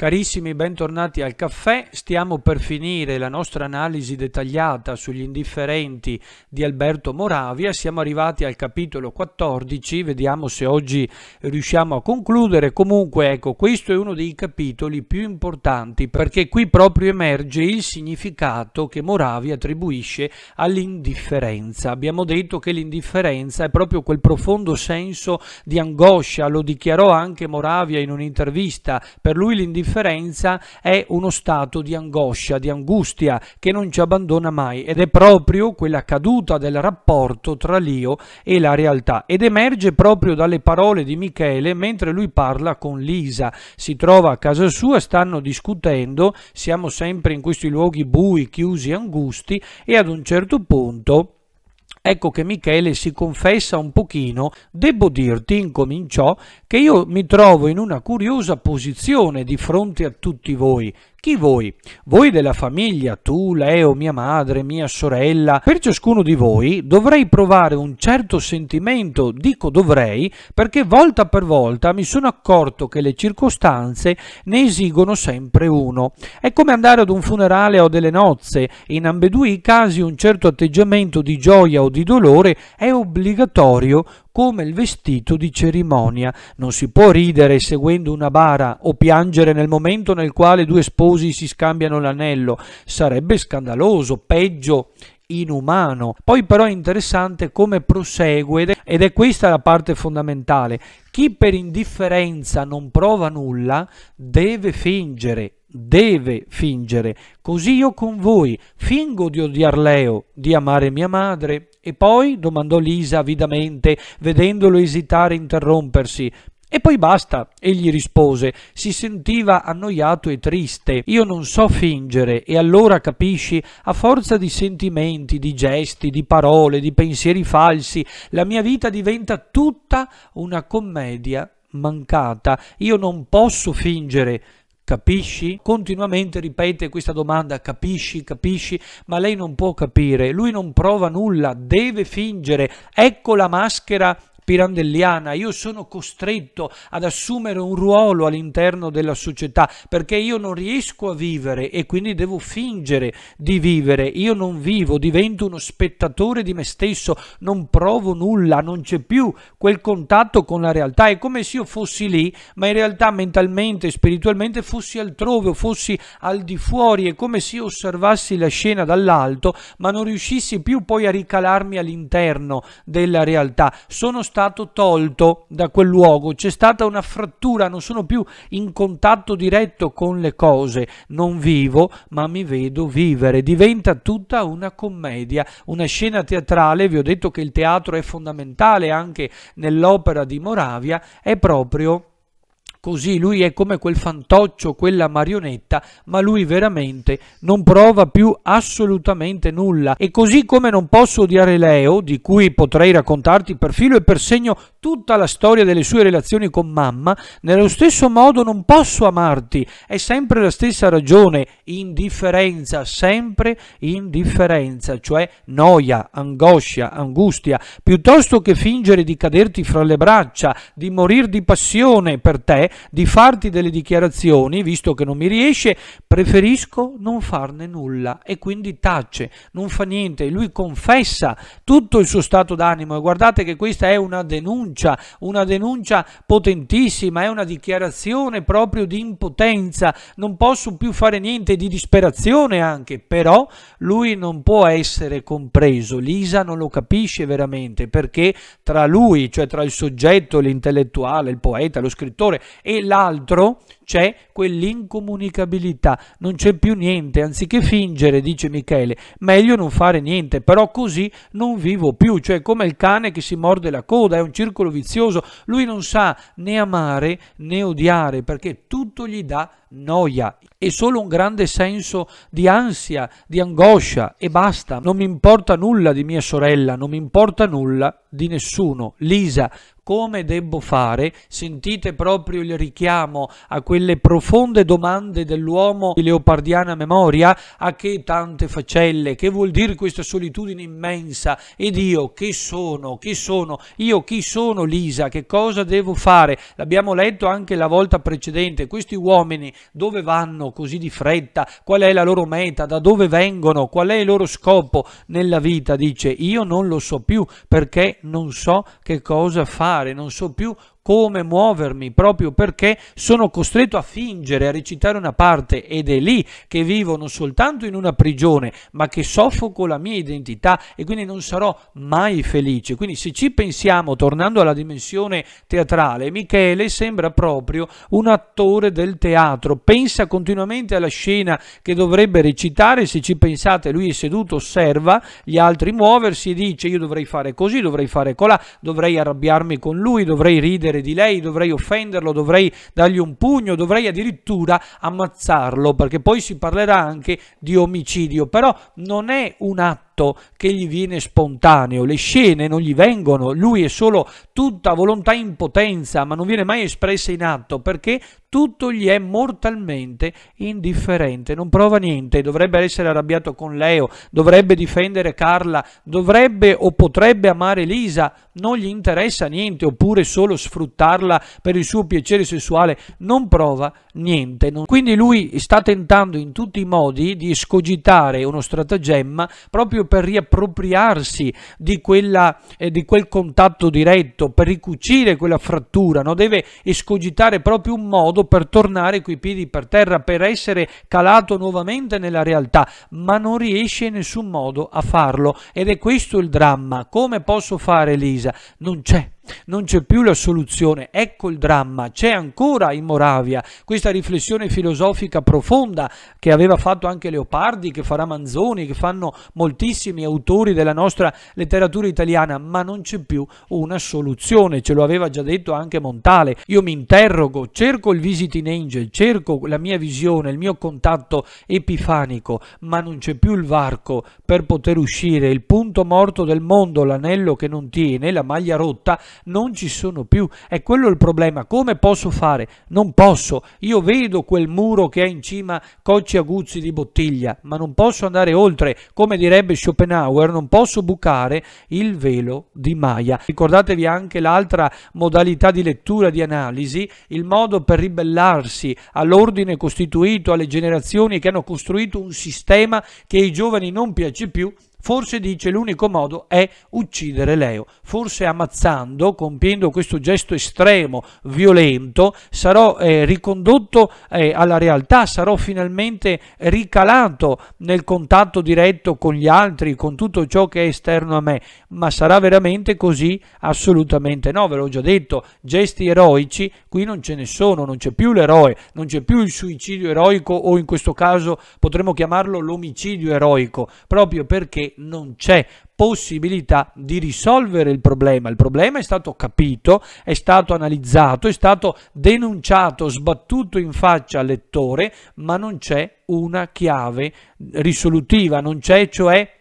Carissimi, bentornati al caffè. Stiamo per finire la nostra analisi dettagliata sugli indifferenti di Alberto Moravia. Siamo arrivati al capitolo 14, vediamo se oggi riusciamo a concludere. Comunque, ecco, questo è uno dei capitoli più importanti perché qui proprio emerge il significato che Moravia attribuisce all'indifferenza. Abbiamo detto che l'indifferenza è proprio quel profondo senso di angoscia, lo dichiarò anche Moravia in un'intervista. Per lui l'indifferenza differenza è uno stato di angoscia, di angustia che non ci abbandona mai ed è proprio quella caduta del rapporto tra l'io e la realtà ed emerge proprio dalle parole di Michele mentre lui parla con Lisa. Si trova a casa sua, stanno discutendo, siamo sempre in questi luoghi bui, chiusi, angusti e ad un certo punto Ecco che Michele si confessa un pochino, devo dirti, incominciò, che io mi trovo in una curiosa posizione di fronte a tutti voi, chi voi? Voi della famiglia, tu, Leo, mia madre, mia sorella. Per ciascuno di voi dovrei provare un certo sentimento, dico dovrei, perché volta per volta mi sono accorto che le circostanze ne esigono sempre uno. È come andare ad un funerale o delle nozze, in ambedue i casi un certo atteggiamento di gioia o di dolore è obbligatorio come il vestito di cerimonia. Non si può ridere seguendo una bara o piangere nel momento nel quale due sposi si scambiano l'anello. Sarebbe scandaloso, peggio, inumano. Poi però è interessante come prosegue ed è questa la parte fondamentale. Chi per indifferenza non prova nulla deve fingere, deve fingere. Così io con voi fingo di odiar Leo, di amare mia madre. E poi, domandò Lisa avidamente, vedendolo esitare e interrompersi, e poi basta, egli rispose, si sentiva annoiato e triste. Io non so fingere e allora capisci, a forza di sentimenti, di gesti, di parole, di pensieri falsi, la mia vita diventa tutta una commedia mancata. Io non posso fingere. Capisci? Continuamente ripete questa domanda, capisci, capisci, ma lei non può capire, lui non prova nulla, deve fingere, ecco la maschera pirandelliana, io sono costretto ad assumere un ruolo all'interno della società perché io non riesco a vivere e quindi devo fingere di vivere, io non vivo, divento uno spettatore di me stesso, non provo nulla, non c'è più quel contatto con la realtà, è come se io fossi lì, ma in realtà mentalmente, spiritualmente fossi altrove o fossi al di fuori, è come se io osservassi la scena dall'alto, ma non riuscissi più poi a ricalarmi all'interno della realtà. Sono stato stato tolto da quel luogo, c'è stata una frattura, non sono più in contatto diretto con le cose, non vivo ma mi vedo vivere, diventa tutta una commedia, una scena teatrale, vi ho detto che il teatro è fondamentale anche nell'opera di Moravia, è proprio Così lui è come quel fantoccio, quella marionetta, ma lui veramente non prova più assolutamente nulla. E così come non posso odiare Leo, di cui potrei raccontarti per filo e per segno tutta la storia delle sue relazioni con mamma, nello stesso modo non posso amarti. È sempre la stessa ragione, indifferenza, sempre indifferenza, cioè noia, angoscia, angustia, piuttosto che fingere di caderti fra le braccia, di morire di passione per te, di farti delle dichiarazioni, visto che non mi riesce, preferisco non farne nulla e quindi tace, non fa niente. Lui confessa tutto il suo stato d'animo e guardate che questa è una denuncia, una denuncia potentissima, è una dichiarazione proprio di impotenza, non posso più fare niente, di disperazione anche, però lui non può essere compreso, Lisa non lo capisce veramente perché tra lui, cioè tra il soggetto, l'intellettuale, il poeta, lo scrittore e l'altro c'è quell'incomunicabilità, non c'è più niente, anziché fingere, dice Michele, meglio non fare niente, però così non vivo più, cioè come il cane che si morde la coda, è un circolo vizioso, lui non sa né amare né odiare perché tutto gli dà noia e solo un grande senso di ansia, di angoscia e basta. Non mi importa nulla di mia sorella, non mi importa nulla di nessuno. Lisa, come debbo fare? Sentite proprio il richiamo a quelle profonde domande dell'uomo di leopardiana memoria, a che tante facelle, che vuol dire questa solitudine immensa? Ed io che sono? Chi sono? Io chi sono Lisa? Che cosa devo fare? L'abbiamo letto anche la volta precedente, questi uomini dove vanno così di fretta, qual è la loro meta, da dove vengono, qual è il loro scopo nella vita, dice io non lo so più perché non so che cosa fare, non so più come muovermi proprio perché sono costretto a fingere, a recitare una parte ed è lì che vivo non soltanto in una prigione ma che soffoco la mia identità e quindi non sarò mai felice. Quindi se ci pensiamo, tornando alla dimensione teatrale, Michele sembra proprio un attore del teatro, pensa continuamente alla scena che dovrebbe recitare, se ci pensate lui è seduto, osserva gli altri muoversi e dice io dovrei fare così, dovrei fare colà, dovrei arrabbiarmi con lui, dovrei ridere ridere di lei, dovrei offenderlo, dovrei dargli un pugno, dovrei addirittura ammazzarlo, perché poi si parlerà anche di omicidio, però non è un atto atto che gli viene spontaneo, le scene non gli vengono, lui è solo tutta volontà in potenza, ma non viene mai espressa in atto perché tutto gli è mortalmente indifferente, non prova niente, dovrebbe essere arrabbiato con Leo, dovrebbe difendere Carla, dovrebbe o potrebbe amare Lisa, non gli interessa niente, oppure solo sfruttarla per il suo piacere sessuale, non prova niente. Non... Quindi lui sta tentando in tutti i modi di escogitare uno stratagemma proprio per riappropriarsi di, quella, eh, di quel contatto diretto, per ricucire quella frattura, no? deve escogitare proprio un modo per tornare coi piedi per terra, per essere calato nuovamente nella realtà, ma non riesce in nessun modo a farlo ed è questo il dramma. Come posso fare Elisa? Non c'è non c'è più la soluzione, ecco il dramma, c'è ancora in Moravia questa riflessione filosofica profonda che aveva fatto anche Leopardi, che farà Manzoni, che fanno moltissimi autori della nostra letteratura italiana, ma non c'è più una soluzione, ce lo aveva già detto anche Montale. Io mi interrogo, cerco il visiting angel, cerco la mia visione, il mio contatto epifanico, ma non c'è più il varco per poter uscire, il punto morto del mondo, l'anello che non tiene, la maglia rotta, non ci sono più. È quello il problema. Come posso fare? Non posso. Io vedo quel muro che è in cima cocci aguzzi di bottiglia, ma non posso andare oltre. Come direbbe Schopenhauer, non posso bucare il velo di Maya. Ricordatevi anche l'altra modalità di lettura, di analisi, il modo per ribellarsi all'ordine costituito, alle generazioni che hanno costruito un sistema che ai giovani non piace più Forse dice l'unico modo è uccidere Leo. Forse ammazzando, compiendo questo gesto estremo, violento, sarò eh, ricondotto eh, alla realtà, sarò finalmente ricalato nel contatto diretto con gli altri, con tutto ciò che è esterno a me. Ma sarà veramente così? Assolutamente no, ve l'ho già detto. Gesti eroici qui non ce ne sono, non c'è più l'eroe, non c'è più il suicidio eroico o in questo caso potremmo chiamarlo l'omicidio eroico, proprio perché non c'è possibilità di risolvere il problema. Il problema è stato capito, è stato analizzato, è stato denunciato, sbattuto in faccia al lettore, ma non c'è una chiave risolutiva, non c'è cioè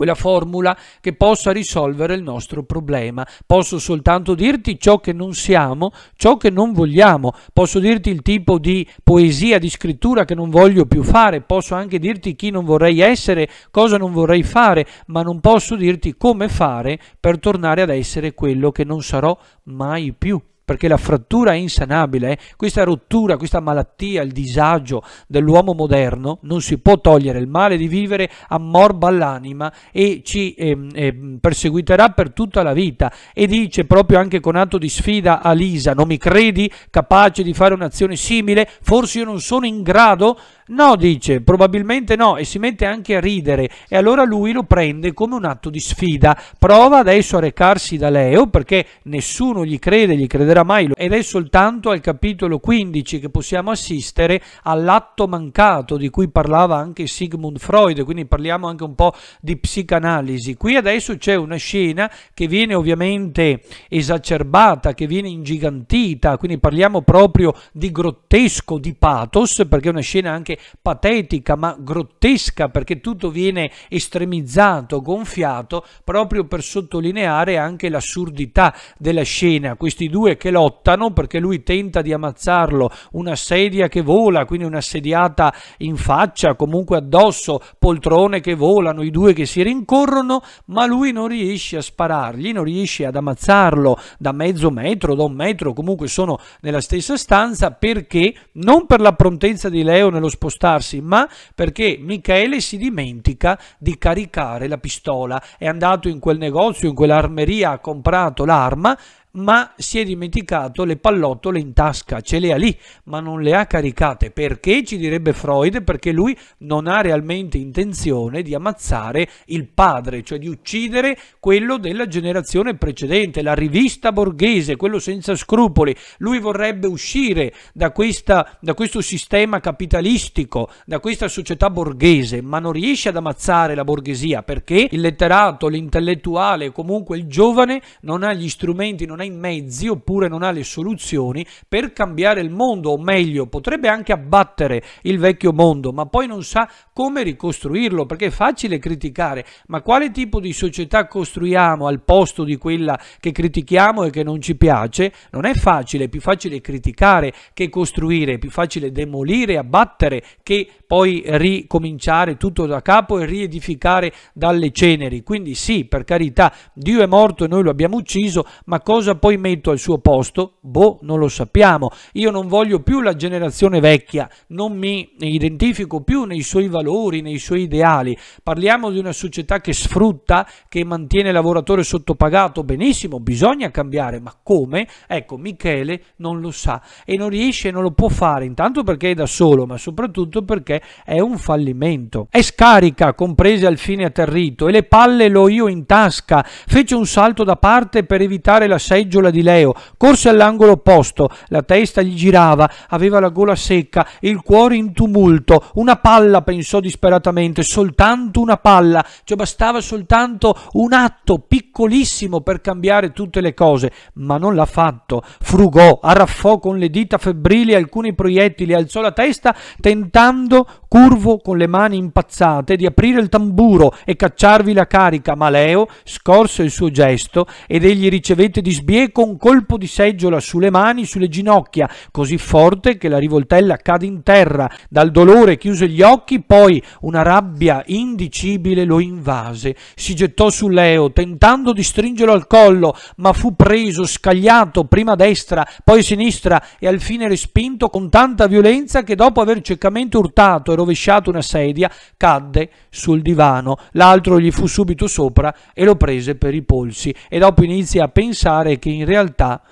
quella formula che possa risolvere il nostro problema. Posso soltanto dirti ciò che non siamo, ciò che non vogliamo, posso dirti il tipo di poesia, di scrittura che non voglio più fare, posso anche dirti chi non vorrei essere, cosa non vorrei fare, ma non posso dirti come fare per tornare ad essere quello che non sarò mai più perché la frattura è insanabile, eh? questa rottura, questa malattia, il disagio dell'uomo moderno non si può togliere, il male di vivere ammorba l'anima e ci ehm, ehm, perseguiterà per tutta la vita e dice proprio anche con atto di sfida a Lisa, non mi credi capace di fare un'azione simile? Forse io non sono in grado? No, dice, probabilmente no, e si mette anche a ridere, e allora lui lo prende come un atto di sfida. Prova adesso a recarsi da Leo, perché nessuno gli crede, gli crederà mai, ed è soltanto al capitolo 15 che possiamo assistere all'atto mancato di cui parlava anche Sigmund Freud, quindi parliamo anche un po' di psicanalisi. Qui adesso c'è una scena che viene ovviamente esacerbata, che viene ingigantita, quindi parliamo proprio di grottesco, di pathos, perché è una scena anche patetica ma grottesca perché tutto viene estremizzato, gonfiato proprio per sottolineare anche l'assurdità della scena. Questi due che lottano perché lui tenta di ammazzarlo, una sedia che vola, quindi una sediata in faccia, comunque addosso, poltrone che volano, i due che si rincorrono, ma lui non riesce a sparargli, non riesce ad ammazzarlo da mezzo metro, da un metro, comunque sono nella stessa stanza perché non per la prontezza di Leo nello spostamento spostarsi, ma perché Michele si dimentica di caricare la pistola. È andato in quel negozio, in quell'armeria, ha comprato l'arma, ma si è dimenticato le pallottole in tasca, ce le ha lì, ma non le ha caricate. Perché? Ci direbbe Freud, perché lui non ha realmente intenzione di ammazzare il padre, cioè di uccidere quello della generazione precedente, la rivista borghese, quello senza scrupoli. Lui vorrebbe uscire da, questa, da questo sistema capitalistico, da questa società borghese, ma non riesce ad ammazzare la borghesia perché il letterato, l'intellettuale, comunque il giovane non ha gli strumenti, non non ha i mezzi oppure non ha le soluzioni per cambiare il mondo, o meglio, potrebbe anche abbattere il vecchio mondo, ma poi non sa come ricostruirlo, perché è facile criticare, ma quale tipo di società costruiamo al posto di quella che critichiamo e che non ci piace? Non è facile, è più facile criticare che costruire, è più facile demolire, abbattere che poi ricominciare tutto da capo e riedificare dalle ceneri. Quindi sì, per carità, Dio è morto e noi lo abbiamo ucciso, ma cosa cosa poi metto al suo posto? Boh, non lo sappiamo. Io non voglio più la generazione vecchia, non mi identifico più nei suoi valori, nei suoi ideali. Parliamo di una società che sfrutta, che mantiene il lavoratore sottopagato. Benissimo, bisogna cambiare, ma come? Ecco, Michele non lo sa e non riesce, e non lo può fare, intanto perché è da solo, ma soprattutto perché è un fallimento. È scarica, comprese al fine atterrito, e le palle l'ho io in tasca. Fece un salto da parte per evitare la 6 seggiola di Leo, corse all'angolo opposto, la testa gli girava, aveva la gola secca, il cuore in tumulto, una palla pensò disperatamente, soltanto una palla, cioè bastava soltanto un atto piccolissimo per cambiare tutte le cose, ma non l'ha fatto, frugò, arraffò con le dita febbrili alcuni proiettili, alzò la testa tentando, curvo con le mani impazzate, di aprire il tamburo e cacciarvi la carica, ma Leo scorse il suo gesto ed egli ricevette di sbaglio spieco un colpo di seggiola sulle mani, sulle ginocchia, così forte che la rivoltella cade in terra. Dal dolore chiuse gli occhi, poi una rabbia indicibile lo invase. Si gettò su Leo, tentando di stringerlo al collo, ma fu preso, scagliato, prima a destra, poi a sinistra e al fine respinto con tanta violenza che dopo aver ciecamente urtato e rovesciato una sedia, cadde sul divano. L'altro gli fu subito sopra e lo prese per i polsi e dopo inizia a pensare che in realtà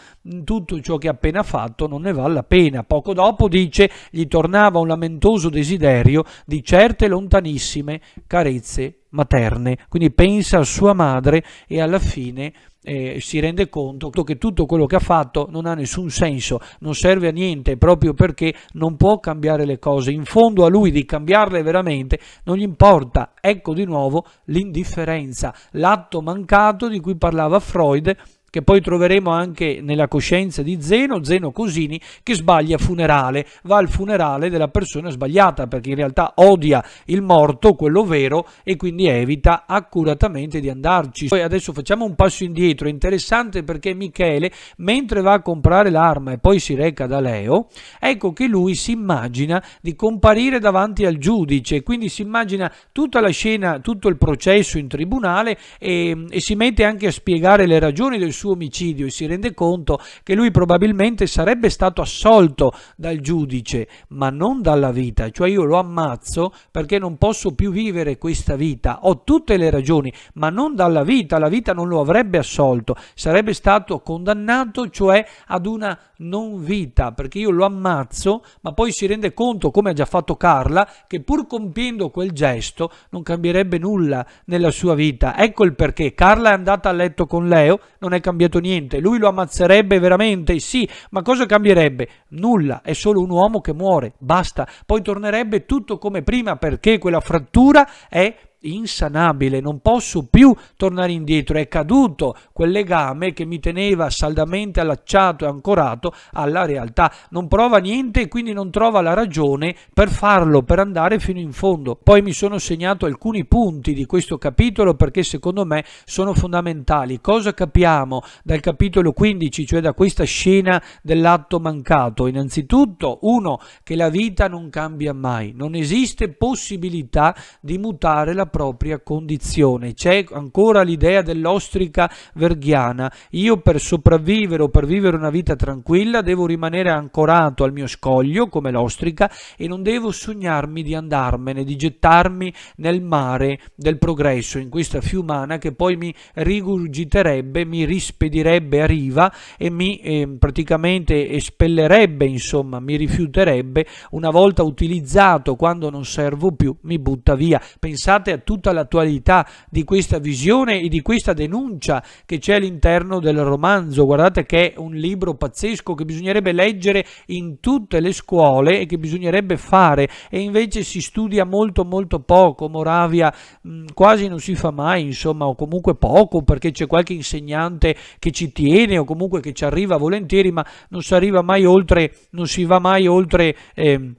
tutto ciò che ha appena fatto non ne vale la pena. Poco dopo dice gli tornava un lamentoso desiderio di certe lontanissime carezze materne. Quindi pensa a sua madre e alla fine eh, si rende conto che tutto quello che ha fatto non ha nessun senso, non serve a niente proprio perché non può cambiare le cose. In fondo a lui di cambiarle veramente non gli importa. Ecco di nuovo l'indifferenza, l'atto mancato di cui parlava Freud che poi troveremo anche nella coscienza di Zeno, Zeno Cosini, che sbaglia funerale, va al funerale della persona sbagliata perché in realtà odia il morto, quello vero, e quindi evita accuratamente di andarci. Poi adesso facciamo un passo indietro, è interessante perché Michele, mentre va a comprare l'arma e poi si reca da Leo, ecco che lui si immagina di comparire davanti al giudice, quindi si immagina tutta la scena, tutto il processo in tribunale e, ehm, e si mette anche a spiegare le ragioni del suo omicidio e si rende conto che lui probabilmente sarebbe stato assolto dal giudice, ma non dalla vita, cioè io lo ammazzo perché non posso più vivere questa vita, ho tutte le ragioni, ma non dalla vita, la vita non lo avrebbe assolto, sarebbe stato condannato cioè ad una non vita, perché io lo ammazzo, ma poi si rende conto, come ha già fatto Carla, che pur compiendo quel gesto non cambierebbe nulla nella sua vita. Ecco il perché Carla è andata a letto con Leo, non è cambiato niente, lui lo ammazzerebbe veramente, sì, ma cosa cambierebbe? Nulla, è solo un uomo che muore, basta, poi tornerebbe tutto come prima perché quella frattura è insanabile, non posso più tornare indietro, è caduto quel legame che mi teneva saldamente allacciato e ancorato alla realtà, non prova niente e quindi non trova la ragione per farlo, per andare fino in fondo. Poi mi sono segnato alcuni punti di questo capitolo perché secondo me sono fondamentali. Cosa capiamo dal capitolo 15, cioè da questa scena dell'atto mancato? Innanzitutto, uno, che la vita non cambia mai, non esiste possibilità di mutare la propria condizione. C'è ancora l'idea dell'ostrica verghiana. Io per sopravvivere o per vivere una vita tranquilla devo rimanere ancorato al mio scoglio come l'ostrica e non devo sognarmi di andarmene, di gettarmi nel mare del progresso, in questa fiumana che poi mi rigurgiterebbe, mi rispedirebbe a riva e mi eh, praticamente espellerebbe, insomma, mi rifiuterebbe una volta utilizzato quando non servo più, mi butta via. Pensate a tutta l'attualità di questa visione e di questa denuncia che c'è all'interno del romanzo. Guardate che è un libro pazzesco che bisognerebbe leggere in tutte le scuole e che bisognerebbe fare e invece si studia molto molto poco. Moravia mh, mm, quasi non si fa mai, insomma, o comunque poco perché c'è qualche insegnante che ci tiene o comunque che ci arriva volentieri, ma non si arriva mai oltre, non si va mai oltre. Eh,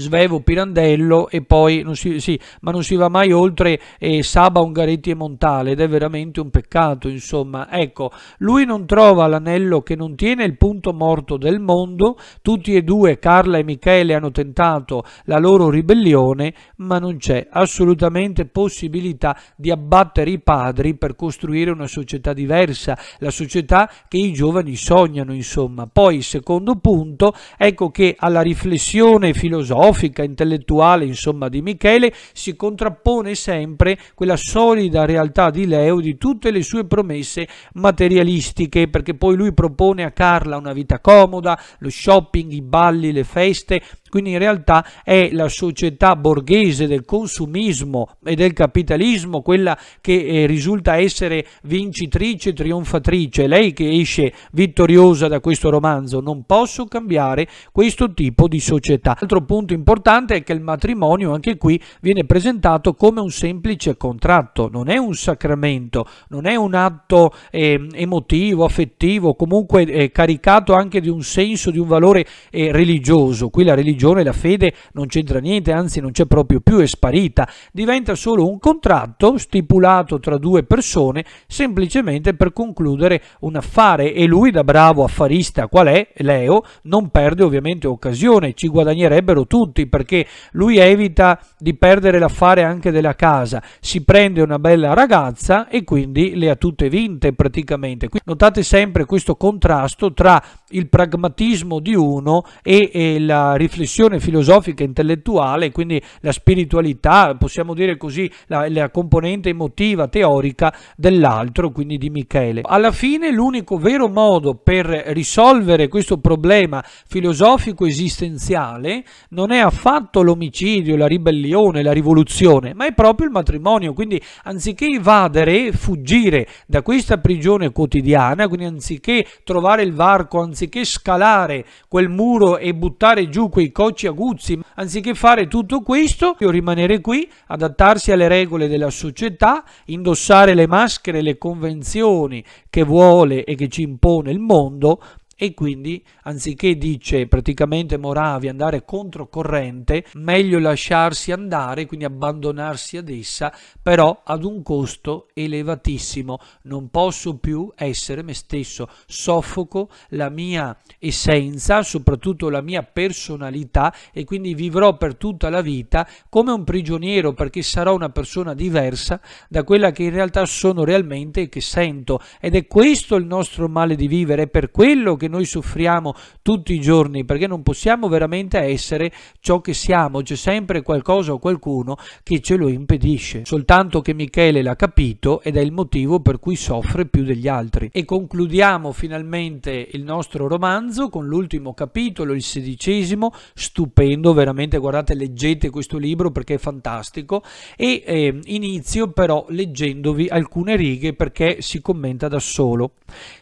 Svevo, Pirandello e poi, non si, sì, ma non si va mai oltre eh, Saba, Ungaretti e Montale ed è veramente un peccato, insomma. Ecco, lui non trova l'anello che non tiene il punto morto del mondo, tutti e due, Carla e Michele, hanno tentato la loro ribellione, ma non c'è assolutamente possibilità di abbattere i padri per costruire una società diversa, la società che i giovani sognano, insomma. Poi, il secondo punto, ecco che alla riflessione filosofica, filosofica, intellettuale, insomma, di Michele, si contrappone sempre quella solida realtà di Leo di tutte le sue promesse materialistiche, perché poi lui propone a Carla una vita comoda, lo shopping, i balli, le feste, quindi in realtà è la società borghese del consumismo e del capitalismo quella che eh, risulta essere vincitrice, trionfatrice, lei che esce vittoriosa da questo romanzo. Non posso cambiare questo tipo di società. Altro punto importante è che il matrimonio anche qui viene presentato come un semplice contratto, non è un sacramento, non è un atto eh, emotivo, affettivo, comunque eh, caricato anche di un senso, di un valore eh, religioso. Qui la religione religione, la fede non c'entra niente, anzi non c'è proprio più, è sparita, diventa solo un contratto stipulato tra due persone semplicemente per concludere un affare e lui da bravo affarista qual è, Leo, non perde ovviamente occasione, ci guadagnerebbero tutti perché lui evita di perdere l'affare anche della casa, si prende una bella ragazza e quindi le ha tutte vinte praticamente. Notate sempre questo contrasto tra il pragmatismo di uno e, e la riflessione riflessione filosofica, intellettuale, quindi la spiritualità, possiamo dire così, la, la componente emotiva, teorica dell'altro, quindi di Michele. Alla fine l'unico vero modo per risolvere questo problema filosofico esistenziale non è affatto l'omicidio, la ribellione, la rivoluzione, ma è proprio il matrimonio. Quindi anziché evadere, fuggire da questa prigione quotidiana, quindi anziché trovare il varco, anziché scalare quel muro e buttare giù quei corpi, Cocci Aguzzi, anziché fare tutto questo, rimanere qui, adattarsi alle regole della società, indossare le maschere e le convenzioni che vuole e che ci impone il mondo, e quindi anziché dice praticamente Moravi andare controcorrente, meglio lasciarsi andare, quindi abbandonarsi ad essa, però ad un costo elevatissimo. Non posso più essere me stesso, soffoco la mia essenza, soprattutto la mia personalità e quindi vivrò per tutta la vita come un prigioniero perché sarò una persona diversa da quella che in realtà sono realmente e che sento. Ed è questo il nostro male di vivere, è per quello che noi soffriamo tutti i giorni, perché non possiamo veramente essere ciò che siamo, c'è sempre qualcosa o qualcuno che ce lo impedisce. Soltanto che Michele l'ha capito ed è il motivo per cui soffre più degli altri. E concludiamo finalmente il nostro romanzo con l'ultimo capitolo, il sedicesimo, stupendo, veramente guardate, leggete questo libro perché è fantastico e eh, inizio però leggendovi alcune righe perché si commenta da solo.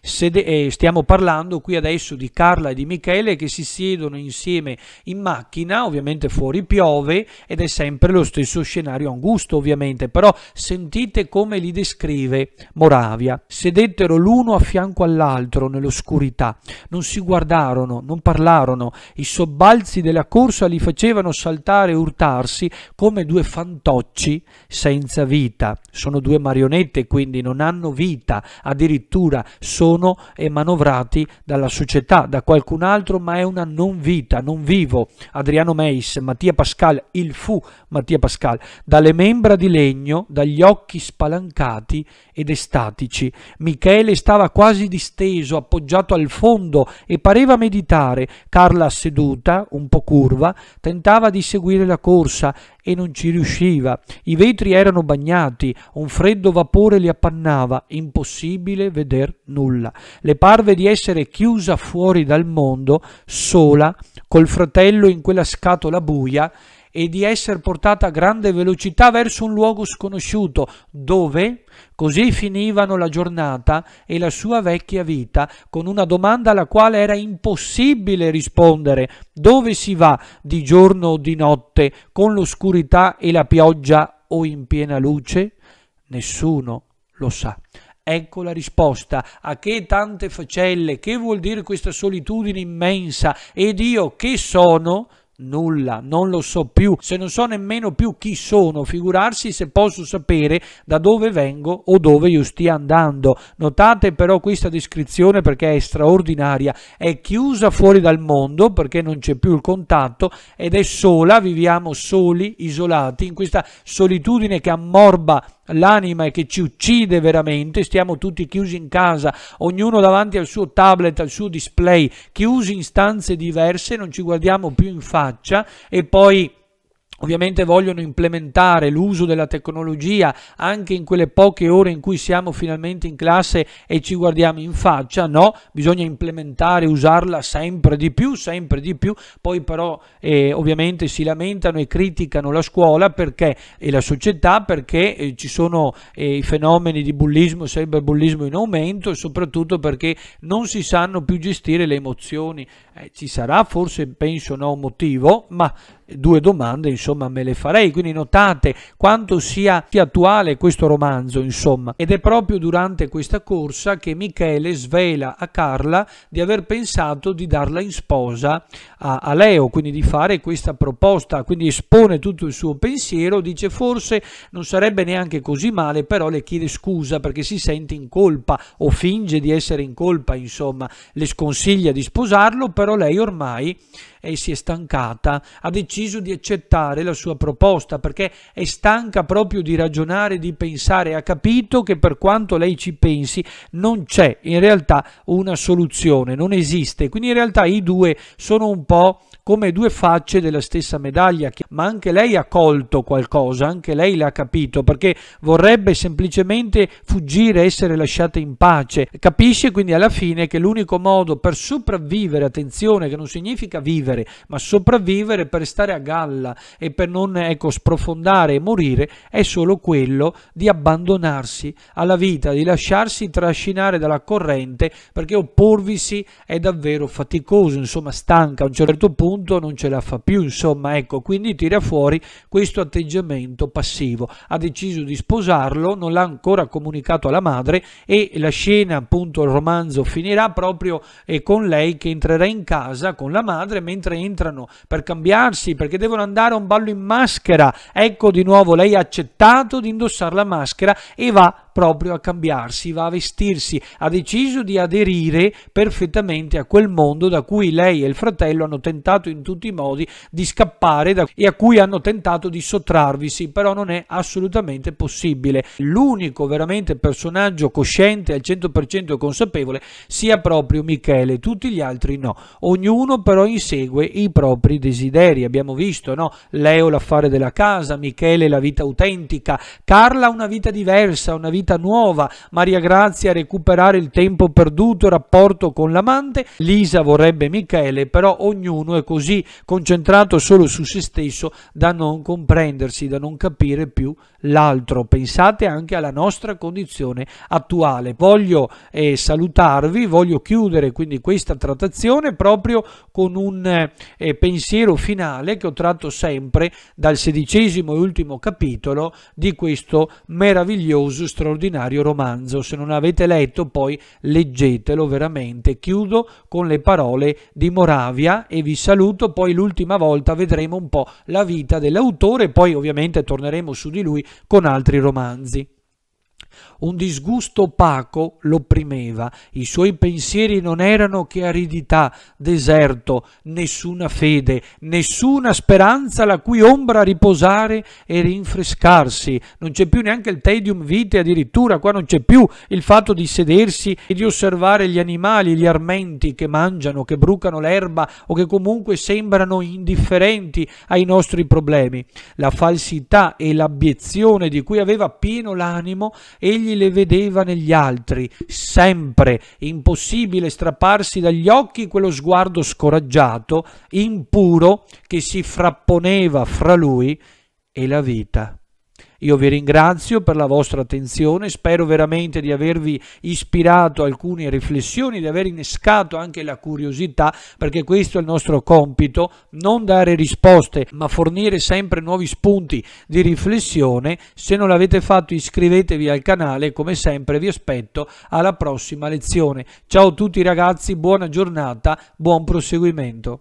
Se eh, stiamo parlando qui qui adesso di Carla e di Michele che si siedono insieme in macchina, ovviamente fuori piove ed è sempre lo stesso scenario angusto ovviamente, però sentite come li descrive Moravia. Sedettero l'uno a fianco all'altro nell'oscurità, non si guardarono, non parlarono, i sobbalzi della corsa li facevano saltare e urtarsi come due fantocci senza vita. Sono due marionette quindi, non hanno vita, addirittura sono manovrati dalla dalla società, da qualcun altro, ma è una non vita, non vivo. Adriano Meis, Mattia Pascal, il fu Mattia Pascal, dalle membra di legno, dagli occhi spalancati ed estatici. Michele stava quasi disteso, appoggiato al fondo e pareva meditare. Carla seduta, un po' curva, tentava di seguire la corsa e non ci riusciva. I vetri erano bagnati, un freddo vapore li appannava, impossibile veder nulla. Le parve di essere chiusa fuori dal mondo, sola, col fratello in quella scatola buia e di essere portata a grande velocità verso un luogo sconosciuto, dove così finivano la giornata e la sua vecchia vita, con una domanda alla quale era impossibile rispondere, dove si va di giorno o di notte, con l'oscurità e la pioggia o in piena luce? Nessuno lo sa. Ecco la risposta a che tante facelle, che vuol dire questa solitudine immensa ed io che sono? nulla, non lo so più, se non so nemmeno più chi sono, figurarsi se posso sapere da dove vengo o dove io stia andando. Notate però questa descrizione perché è straordinaria, è chiusa fuori dal mondo perché non c'è più il contatto ed è sola, viviamo soli, isolati, in questa solitudine che ammorba l'anima che ci uccide veramente, stiamo tutti chiusi in casa, ognuno davanti al suo tablet, al suo display, chiusi in stanze diverse, non ci guardiamo più in faccia e poi Ovviamente vogliono implementare l'uso della tecnologia anche in quelle poche ore in cui siamo finalmente in classe e ci guardiamo in faccia, no, bisogna implementare, usarla sempre di più, sempre di più, poi però eh, ovviamente si lamentano e criticano la scuola perché, e la società perché eh, ci sono eh, i fenomeni di bullismo, cyberbullismo in aumento e soprattutto perché non si sanno più gestire le emozioni. Eh, ci sarà forse, penso, no, un motivo, ma due domande insomma me le farei quindi notate quanto sia, sia attuale questo romanzo insomma ed è proprio durante questa corsa che Michele svela a Carla di aver pensato di darla in sposa a, a Leo quindi di fare questa proposta quindi espone tutto il suo pensiero dice forse non sarebbe neanche così male però le chiede scusa perché si sente in colpa o finge di essere in colpa insomma le sconsiglia di sposarlo però lei ormai e si è stancata, ha deciso di accettare la sua proposta perché è stanca proprio di ragionare, di pensare, ha capito che per quanto lei ci pensi non c'è in realtà una soluzione, non esiste. Quindi in realtà i due sono un po' come due facce della stessa medaglia, ma anche lei ha colto qualcosa, anche lei l'ha capito, perché vorrebbe semplicemente fuggire, essere lasciata in pace. Capisce quindi alla fine che l'unico modo per sopravvivere, attenzione, che non significa vivere, ma sopravvivere per stare a galla e per non ecco, sprofondare e morire, è solo quello di abbandonarsi alla vita, di lasciarsi trascinare dalla corrente, perché opporvisi è davvero faticoso, insomma stanca a un certo punto punto non ce la fa più, insomma, ecco, quindi tira fuori questo atteggiamento passivo. Ha deciso di sposarlo, non l'ha ancora comunicato alla madre e la scena, appunto, il romanzo finirà proprio eh, con lei che entrerà in casa con la madre mentre entrano per cambiarsi, perché devono andare a un ballo in maschera. Ecco di nuovo, lei ha accettato di indossare la maschera e va a proprio a cambiarsi, va a vestirsi, ha deciso di aderire perfettamente a quel mondo da cui lei e il fratello hanno tentato in tutti i modi di scappare da, e a cui hanno tentato di sottrarvisi, però non è assolutamente possibile. L'unico veramente personaggio cosciente al 100% consapevole sia proprio Michele, tutti gli altri no. Ognuno però insegue i propri desideri, abbiamo visto, no? Leo l'affare della casa, Michele la vita autentica, Carla una vita diversa, una vita vita nuova, Maria Grazia recuperare il tempo perduto, il rapporto con l'amante, Lisa vorrebbe Michele, però ognuno è così concentrato solo su se stesso da non comprendersi, da non capire più l'altro, pensate anche alla nostra condizione attuale. Voglio eh, salutarvi, voglio chiudere quindi questa trattazione proprio con un eh, pensiero finale che ho tratto sempre dal sedicesimo e ultimo capitolo di questo meraviglioso, straordinario romanzo. Se non avete letto poi leggetelo veramente. Chiudo con le parole di Moravia e vi saluto, poi l'ultima volta vedremo un po' la vita dell'autore, poi ovviamente torneremo su di lui con altri romanzi. Un disgusto opaco l'opprimeva, i suoi pensieri non erano che aridità, deserto, nessuna fede, nessuna speranza la cui ombra riposare e rinfrescarsi. Non c'è più neanche il tedium vite, addirittura qua non c'è più il fatto di sedersi e di osservare gli animali, gli armenti che mangiano, che brucano l'erba o che comunque sembrano indifferenti ai nostri problemi. La falsità e l'abiezione di cui aveva pieno l'animo egli le vedeva negli altri, sempre impossibile strapparsi dagli occhi quello sguardo scoraggiato, impuro, che si frapponeva fra lui e la vita. Io vi ringrazio per la vostra attenzione, spero veramente di avervi ispirato alcune riflessioni, di aver innescato anche la curiosità, perché questo è il nostro compito, non dare risposte, ma fornire sempre nuovi spunti di riflessione. Se non l'avete fatto iscrivetevi al canale, come sempre vi aspetto alla prossima lezione. Ciao a tutti ragazzi, buona giornata, buon proseguimento.